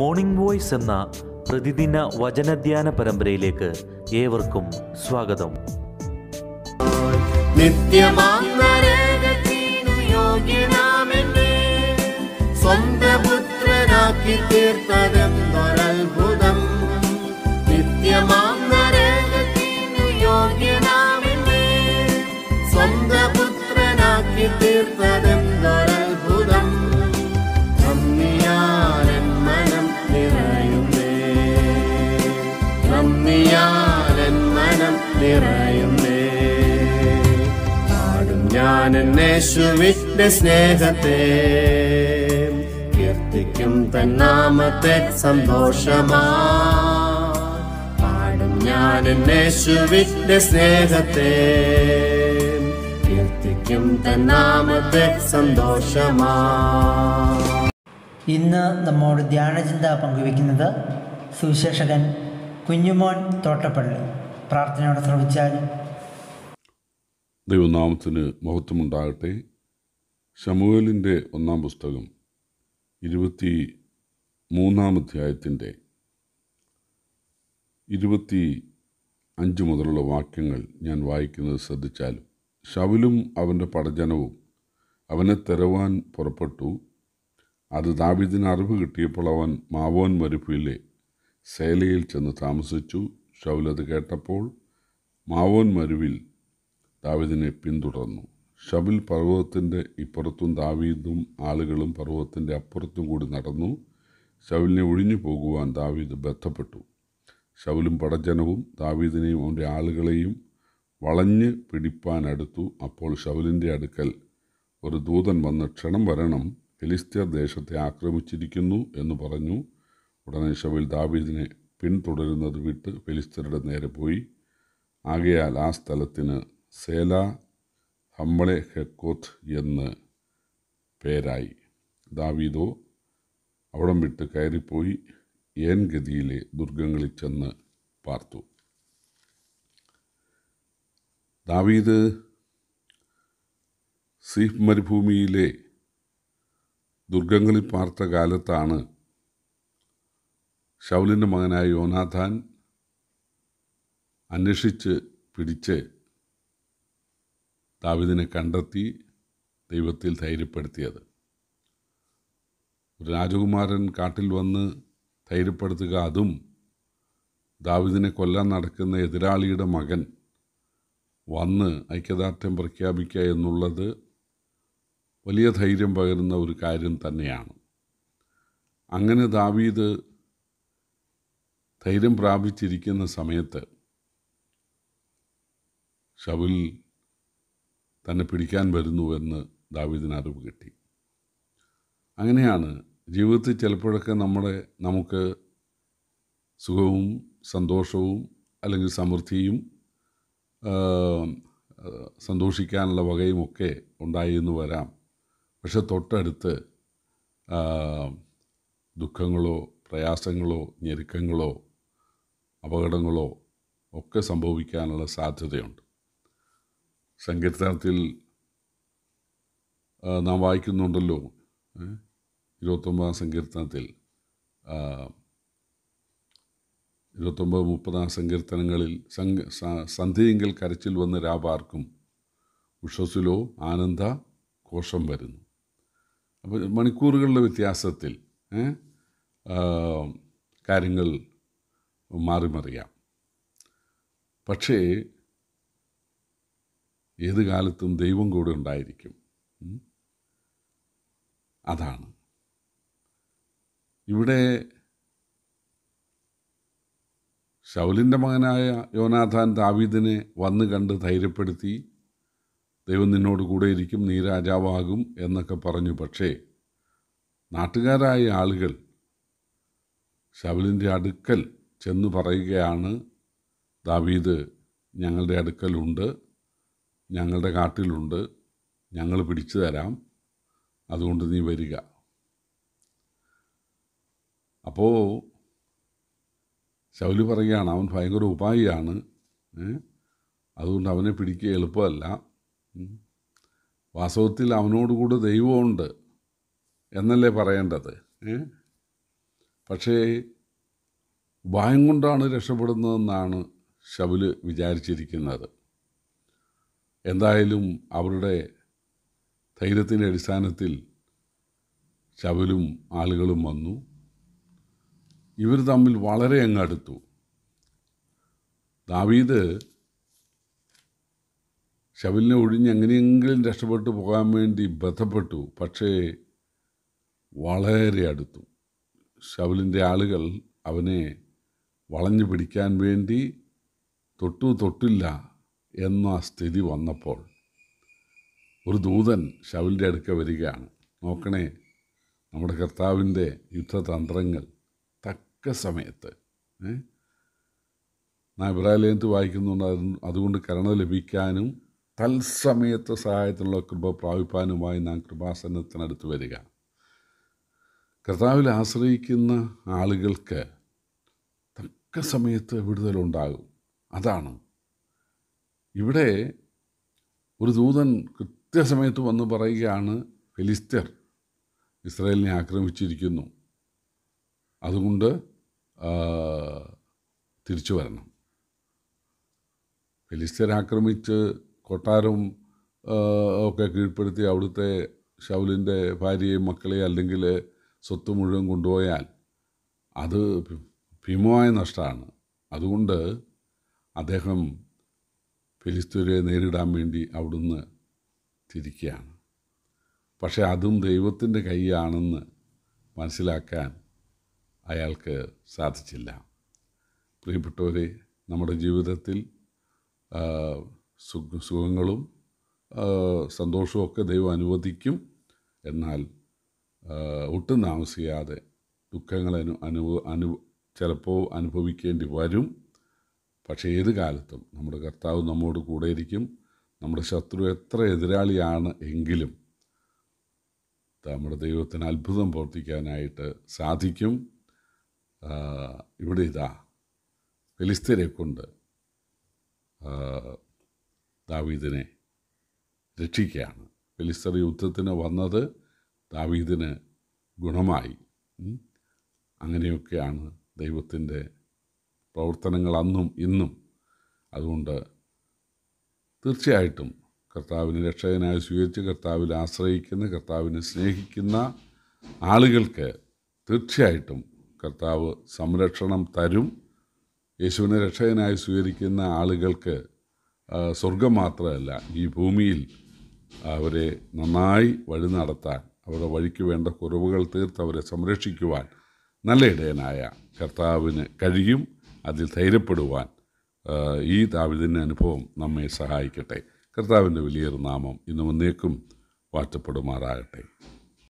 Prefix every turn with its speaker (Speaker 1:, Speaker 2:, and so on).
Speaker 1: morning voice എന്ന പ്രതിദിന വചനധ്യാന പരമ്പരയിലേക്ക് ഏവർക്കും സ്വാഗതം സ്വന്തപുത്രനാക്കി തീർത്തത് തന്നേശുവിന്റെ സ്നേഹത്തെ കീർത്തിക്കും തന്നാമത്തെ സന്തോഷമാ പാടും ഞാൻ എന്നേശുവിന്റെ സ്നേഹത്തെ കീർത്തിക്കും തന്നാമത്തെ സന്തോഷമാ ഇന്ന് നമ്മോട് ധ്യാനചിന്ത പങ്കുവയ്ക്കുന്നത് സുവിശേഷകൻ കുഞ്ഞുമോൻ തോട്ടപ്പള്ളി പ്രാർത്ഥനയോടെ ശ്രമിച്ചാൽ ദൈവനാമത്തിന് മഹത്വമുണ്ടാകട്ടെ ഷമുവേലിൻ്റെ ഒന്നാം പുസ്തകം ഇരുപത്തി മൂന്നാം അധ്യായത്തിൻ്റെ ഇരുപത്തി അഞ്ച് മുതലുള്ള വാക്യങ്ങൾ ഞാൻ വായിക്കുന്നത് ശ്രദ്ധിച്ചാലും ഷവിലും അവൻ്റെ പടജനവും അവനെ തെരവാൻ പുറപ്പെട്ടു അത് ദാവിദിന് അറിവ് കിട്ടിയപ്പോൾ അവൻ മാവോൻ മരുപ്പിലെ സേലയിൽ ചെന്ന് താമസിച്ചു അത് കേട്ടപ്പോൾ മാവോൻ മരുവിൽ ദാവീദിനെ പിന്തുടർന്നു ഷബിൽ പർവ്വതത്തിൻ്റെ ഇപ്പുറത്തും ദാവീദും ആളുകളും പർവ്വതത്തിൻ്റെ അപ്പുറത്തും കൂടി നടന്നു ഷബിലിനെ ഒഴിഞ്ഞു പോകുവാൻ ദാവീദ് ബന്ധപ്പെട്ടു ഷബിലും പടജനവും ദാവീദിനെയും അവൻ്റെ ആളുകളെയും വളഞ്ഞ് പിടിപ്പാൻ അടുത്തു അപ്പോൾ ഷബിലിൻ്റെ അടുക്കൽ ഒരു ദൂതൻ വന്ന് ക്ഷണം വരണം ഫിലിസ്തീർ ദേശത്തെ ആക്രമിച്ചിരിക്കുന്നു എന്ന് പറഞ്ഞു ഉടനെ ഷബിൽ ദാവീദിനെ പിന്തുടരുന്നത് വിട്ട് ഫിലിസ്തീരുടെ നേരെ പോയി ആകയാൽ ആ സ്ഥലത്തിന് സേല ഹമ്മളെ ഹെക്കോത്ത് എന്ന് പേരായി ദാവീദോ അവിടം വിട്ട് കയറിപ്പോയി ഏൻ ഗതിയിലെ ദുർഗങ്ങളിൽ ചെന്ന് പാർത്തു ദാവീദ് സീഫ് മരുഭൂമിയിലെ ദുർഗങ്ങളിൽ പാർത്ത കാലത്താണ് ഷൗലിൻ്റെ മകനായ യോനാഥാൻ അന്വേഷിച്ച് പിടിച്ച് ദാവിദിനെ കണ്ടെത്തി ദൈവത്തിൽ ധൈര്യപ്പെടുത്തിയത് ഒരു രാജകുമാരൻ കാട്ടിൽ വന്ന് ധൈര്യപ്പെടുത്തുക അതും ദാവിദിനെ കൊല്ലാൻ നടക്കുന്ന എതിരാളിയുടെ മകൻ വന്ന് ഐക്യദാർഢ്യം പ്രഖ്യാപിക്കുക എന്നുള്ളത് വലിയ ധൈര്യം പകരുന്ന ഒരു കാര്യം തന്നെയാണ് അങ്ങനെ ദാവീദ് ധൈര്യം പ്രാപിച്ചിരിക്കുന്ന സമയത്ത് ഷവിൽ തന്നെ പിടിക്കാൻ വരുന്നുവെന്ന് ദാവീദിന് അറിവ് കിട്ടി അങ്ങനെയാണ് ജീവിതത്തിൽ ചിലപ്പോഴൊക്കെ നമ്മുടെ നമുക്ക് സുഖവും സന്തോഷവും അല്ലെങ്കിൽ സമൃദ്ധിയും സന്തോഷിക്കാനുള്ള വകയുമൊക്കെ ഉണ്ടായി എന്ന് വരാം പക്ഷെ തൊട്ടടുത്ത് ദുഃഖങ്ങളോ പ്രയാസങ്ങളോ ഞെരുക്കങ്ങളോ അപകടങ്ങളോ ഒക്കെ സംഭവിക്കാനുള്ള സാധ്യതയുണ്ട് സങ്കീർത്തനത്തിൽ നാം വായിക്കുന്നുണ്ടല്ലോ ഇരുപത്തൊമ്പതാം സങ്കീർത്തനത്തിൽ ഇരുപത്തൊമ്പത് മുപ്പതാം സങ്കീർത്തനങ്ങളിൽ സന്ധ്യയെങ്കിൽ കരച്ചിൽ വന്ന് രാപാർക്കും ഉഷസ്സിലോ ആനന്ദ കോശം വരുന്നു അപ്പോൾ മണിക്കൂറുകളുടെ വ്യത്യാസത്തിൽ കാര്യങ്ങൾ മറിയാം പക്ഷേ ഏത് കാലത്തും ദൈവം കൂടെ ഉണ്ടായിരിക്കും അതാണ് ഇവിടെ ശൗലിൻ്റെ മകനായ യോനാഥാൻ ദാവീദിനെ വന്ന് കണ്ട് ധൈര്യപ്പെടുത്തി ദൈവം നിന്നോട് കൂടെ ഇരിക്കും നീ രാജാവാകും എന്നൊക്കെ പറഞ്ഞു പക്ഷേ നാട്ടുകാരായ ആളുകൾ ശൗലിൻ്റെ അടുക്കൽ ചെന്ന് പറയുകയാണ് ദാവീദ് ഞങ്ങളുടെ അടുക്കലുണ്ട് ഞങ്ങളുടെ കാട്ടിലുണ്ട് ഞങ്ങൾ പിടിച്ചു തരാം അതുകൊണ്ട് നീ വരിക അപ്പോൾ ശൗലി പറയുകയാണ് അവൻ ഭയങ്കര ഉപായിയാണ് അതുകൊണ്ട് അവനെ പിടിക്കുക എളുപ്പമല്ല വാസ്തവത്തിൽ അവനോടുകൂടെ ദൈവമുണ്ട് എന്നല്ലേ പറയേണ്ടത് പക്ഷേ ഉപായം കൊണ്ടാണ് രക്ഷപ്പെടുന്നതെന്നാണ് ശബുല് വിചാരിച്ചിരിക്കുന്നത് എന്തായാലും അവരുടെ ധൈര്യത്തിൻ്റെ അടിസ്ഥാനത്തിൽ ശബലും ആളുകളും വന്നു ഇവർ തമ്മിൽ വളരെ അടുത്തു ദാവീദ് ശബലിനെ ഒഴിഞ്ഞ് എങ്ങനെയെങ്കിലും രക്ഷപ്പെട്ടു പോകാൻ വേണ്ടി ബന്ധപ്പെട്ടു പക്ഷേ വളരെ അടുത്തു ശബലിൻ്റെ ആളുകൾ അവനെ വളഞ്ഞു പിടിക്കാൻ വേണ്ടി തൊട്ടു തൊട്ടില്ല എന്ന സ്ഥിതി വന്നപ്പോൾ ഒരു ദൂതൻ ശൗലിൻ്റെ അടുക്ക വരികയാണ് നോക്കണേ നമ്മുടെ കർത്താവിൻ്റെ യുദ്ധതന്ത്രങ്ങൾ തക്ക സമയത്ത് ഞാൻ ഇബ്രാഹിലേത്ത് വായിക്കുന്നുണ്ട് അതുകൊണ്ട് കരുണ ലഭിക്കാനും തത്സമയത്ത് സഹായത്തിനുള്ള കൃപ പ്രാപിപ്പാനുമായി നാം കൃപാസനത്തിനടുത്ത് വരിക കർത്താവിൽ ആശ്രയിക്കുന്ന ആളുകൾക്ക് തക്ക സമയത്ത് വിടുതലുണ്ടാകും അതാണ് ഇവിടെ ഒരു ദൂതൻ കൃത്യസമയത്ത് വന്ന് പറയുകയാണ് ഫെലിസ്തർ ഇസ്രായേലിനെ ആക്രമിച്ചിരിക്കുന്നു അതുകൊണ്ട് തിരിച്ചു വരണം ഫെലിസ്തരെ ആക്രമിച്ച് കൊട്ടാരവും ഒക്കെ കീഴ്പ്പെടുത്തി അവിടുത്തെ ഷൗലിൻ്റെ ഭാര്യയും മക്കളെ അല്ലെങ്കിൽ സ്വത്ത് മുഴുവൻ കൊണ്ടുപോയാൽ അത് ഭീമമായ നഷ്ടമാണ് അതുകൊണ്ട് അദ്ദേഹം ഫിലിസ്തീനെ നേരിടാൻ വേണ്ടി അവിടുന്ന് തിരിക്കുകയാണ് പക്ഷേ അതും ദൈവത്തിൻ്റെ കൈയാണെന്ന് മനസ്സിലാക്കാൻ അയാൾക്ക് സാധിച്ചില്ല പ്രിയപ്പെട്ടവരെ നമ്മുടെ ജീവിതത്തിൽ സുഖങ്ങളും സന്തോഷവും ഒക്കെ ദൈവം അനുവദിക്കും എന്നാൽ ഒട്ടും താമസിക്കാതെ ദുഃഖങ്ങൾ അനു അനു അനു ചിലപ്പോൾ അനുഭവിക്കേണ്ടി വരും പക്ഷേ ഏത് കാലത്തും നമ്മുടെ കർത്താവ് നമ്മോട് കൂടെയിരിക്കും നമ്മുടെ ശത്രു എത്ര എതിരാളിയാണ് എങ്കിലും നമ്മുടെ ദൈവത്തിന് അത്ഭുതം പ്രവർത്തിക്കാനായിട്ട് സാധിക്കും ഇവിടെ ഇതാ ഫെലിസ്തീനെ കൊണ്ട് ദാവീദിനെ രക്ഷിക്കുകയാണ് ഫെലിസ്തർ യുദ്ധത്തിന് വന്നത് ദാവീദിന് ഗുണമായി അങ്ങനെയൊക്കെയാണ് ദൈവത്തിൻ്റെ പ്രവർത്തനങ്ങൾ അന്നും ഇന്നും അതുകൊണ്ട് തീർച്ചയായിട്ടും കർത്താവിനെ രക്ഷകനായി സ്വീകരിച്ച് കർത്താവിൽ ആശ്രയിക്കുന്ന കർത്താവിനെ സ്നേഹിക്കുന്ന ആളുകൾക്ക് തീർച്ചയായിട്ടും കർത്താവ് സംരക്ഷണം തരും യേശുവിനെ രക്ഷകനായി സ്വീകരിക്കുന്ന ആളുകൾക്ക് സ്വർഗം മാത്രമല്ല ഈ ഭൂമിയിൽ അവരെ നന്നായി വഴി നടത്താൻ അവരുടെ വഴിക്ക് വേണ്ട കുറവുകൾ തീർത്ത് അവരെ സംരക്ഷിക്കുവാൻ നല്ല ഇടയനായ കർത്താവിന് കഴിയും അതിൽ ധൈര്യപ്പെടുവാൻ ഈ ദാവിദിൻ്റെ അനുഭവം നമ്മെ സഹായിക്കട്ടെ കർത്താവിൻ്റെ വലിയൊരു നാമം ഇന്നും എന്നേക്കും വാറ്റപ്പെടുമാറാകട്ടെ